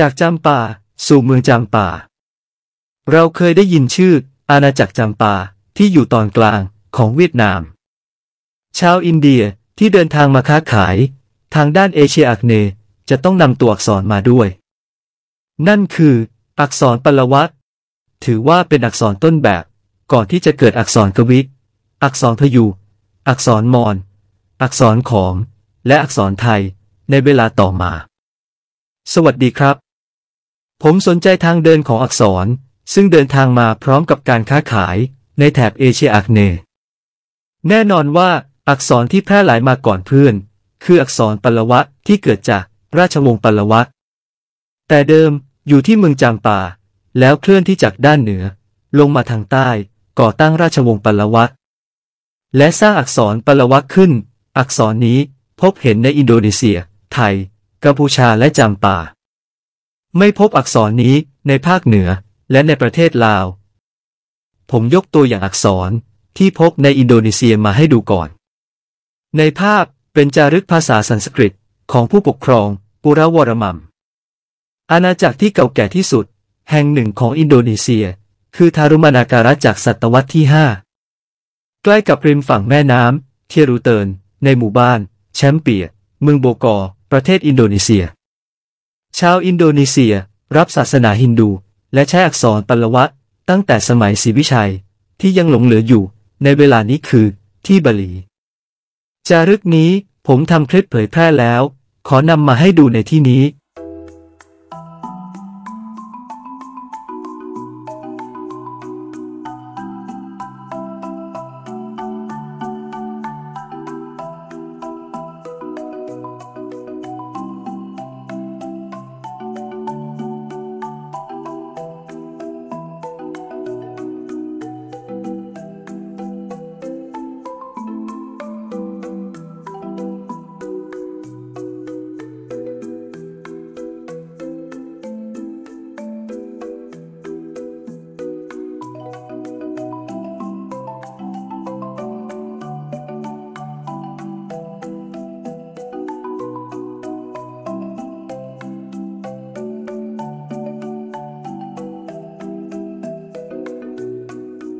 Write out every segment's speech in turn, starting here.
จากจำปาสู่เมืองจำปาเราเคยได้ยินชื่ออาณาจักรจำปาที่อยู่ตอนกลางของเวียดนามชาวอินเดียที่เดินทางมาค้าขายทางด้านเอเชียอักเนจะต้องนำตัวอักษรมาด้วย นั่นคืออักษรปลวัตถือว่าเป็นอักษรต้นแบบก่อนที่จะเกิดอักษรกวิกอักษรพยูอักษรมอนอักษรของ และอักษรไทยในเวลาต่อมา สวัสดีครับผมสนใจทางเดินของอักษร ซึ่งเดินทางมาพร้อมกับการค้าขายในแถบเอเชียอาคเนแน่นอนว่าอักษรที่แพร่หลายมาก่อนเพื่อน คืออักษรปัลวะที่เกิดจากราชวงศ์ปัลวะ แต่เดิมอยู่ที่เมืองจามป่า แล้วเคลื่อนที่จากด้านเหนือ ลงมาทางใต้ก่อตั้งราชวงศ์ปัลวะ และสร้างอักษรปัลวะขึ้น อักษรนี้พบเห็นในอินโดนีเซีย ไทย กัมพูชาและจามป่าไม่พบอักษรนี้ในภาคเหนือและในประเทศลาว ผมยกตัวอย่างอักษรที่พบในอินโดนีเซียมาให้ดูก่อน ในภาพเป็นจารึกภาษาสันสกฤตของผู้ปกครอง ปุรวรมัม อาณาจักรที่เก่าแก่ที่สุดแห่งหนึ่งของอินโดนีเซีย คือทารุมานาการะจากศตวรรษที่าใกล้กับริมฝั่งแม่น้ำเทรูเตินในหมู่บ้าน แชมเปียเมืองโบกอ ประเทศอินโดนีเซียชาวอินโดนีเซียรับศาสนาฮินดู และใช้อักษรปัลวะ ตั้งแต่สมัยศรีวิชัย ที่ยังหลงเหลืออยู่ในเวลานี้คือ ที่บาลี จารึกนี้ผมทำคลิปเผยแพร่แล้ว ขอนำมาให้ดูในที่นี้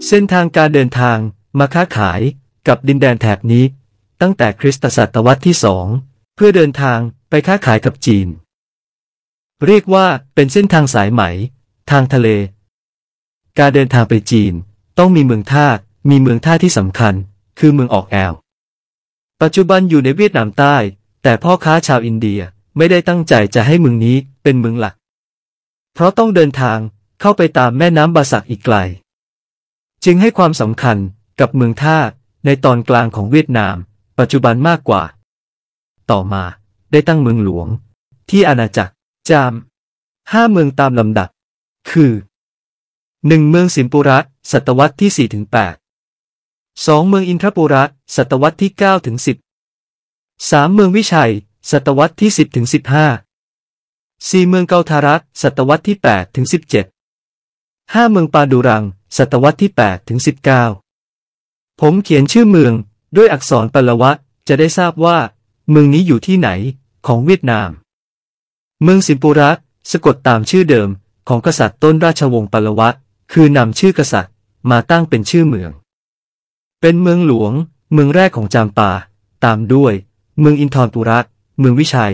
เส้นทางการเดินทางมาค้าขายกับดินแดนแถบนี้ตั้งแต่คริสตศตวรรษที่สองเพื่อเดินทางไปค้าขายกับจีน เรียกว่าเป็นเส้นทางสายไหม ทางทะเล การเดินทางไปจีนต้องมีเมืองท่ามีเมืองท่าที่สำคัญคือเมืองออกแอลปัจจุบันอยู่ในเวียดนามใต้ แต่พ่อค้าชาวอินเดียไม่ได้ตั้งใจจะให้เมืองนี้เป็นเมืองหลัก เพราะต้องเดินทางเข้าไปตามแม่น้ำบาสักอีกไกลจึงให้ความสำคัญกับเมืองท่าในตอนกลางของเวียดนาม ปัจจุบันมากกว่า ต่อมาได้ตั้งเมืองหลวง ที่อาณาจักร จามห้าเมืองตามลำดับ คือ 1. เมืองสิมปุระศตวรรษที่4-8 2. เมืองอินทรปุระศตวรรษที่ 9-10 3. เมืองวิชัย ศตวรรษที่10-15 4. เมืองเกาทารัต ศตวรรษที่8-17 5. เมืองปาดูรังศตวรรษที่ 8 ถึง 19 ผมเขียนชื่อเมือง ด้วยอักษรปลวะจะได้ทราบว่า เมืองนี้อยู่ที่ไหน ของเวียดนาม เมืองสิมปุระสะกดตามชื่อเดิมของกษัตริย์ต้นราชวงศ์ปลวะคือนำชื่อกษัตริย์ มาตั้งเป็นชื่อเมือง เป็นเมืองหลวง เมืองแรกของจามปาตามด้วย เมืองอินทรปุระเมืองวิชัย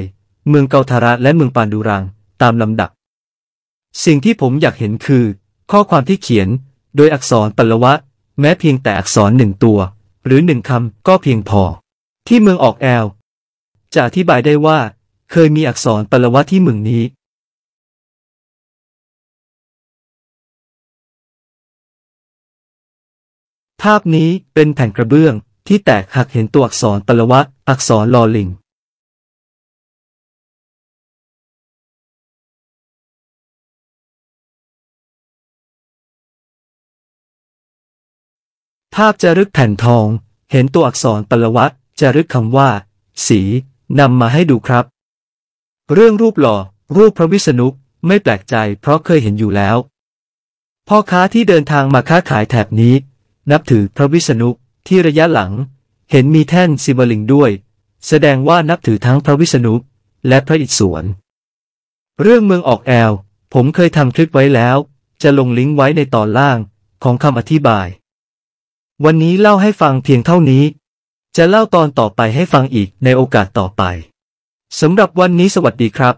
เมืองเกาทาระและเมืองปานดูรังตามลำดับ สิ่งที่ผมอยากเห็นคือ ข้อความที่เขียนโดยอักษรปัลวะ แม้เพียงแต่อักษรหนึ่งตัว หรือหนึ่งคำก็เพียงพอ ที่เมืองออกแอลจะอธิบายได้ว่า เคยมีอักษรปัลวะที่เมืองนี้ ภาพนี้เป็นแผ่นกระเบื้องที่แตกหักเห็นตัวอักษรปัลวะ อักษรลอลิงภาพจารึกแผ่นทอง เห็นตัวอักษรปรวัตจารึกคำว่า สี นำมาให้ดูครับ เรื่องรูปหล่อรูปพระวิษณุไม่แปลกใจเพราะเคยเห็นอยู่แล้ว พ่อค้าที่เดินทางมาค้าขายแถบนี้ นับถือพระวิษณุที่ระยะหลัง เห็นมีแท่นสิบลิงด้วย แสดงว่านับถือทั้งพระวิษณุและพระอิศวรเรื่องเมืองออกแอลผมเคยทำคลิปไว้แล้ว จะลงลิงก์ไว้ในตอนล่างของคำอธิบายวันนี้เล่าให้ฟังเพียงเท่านี้ จะเล่าตอนต่อไปให้ฟังอีกในโอกาสต่อไป สำหรับวันนี้สวัสดีครับ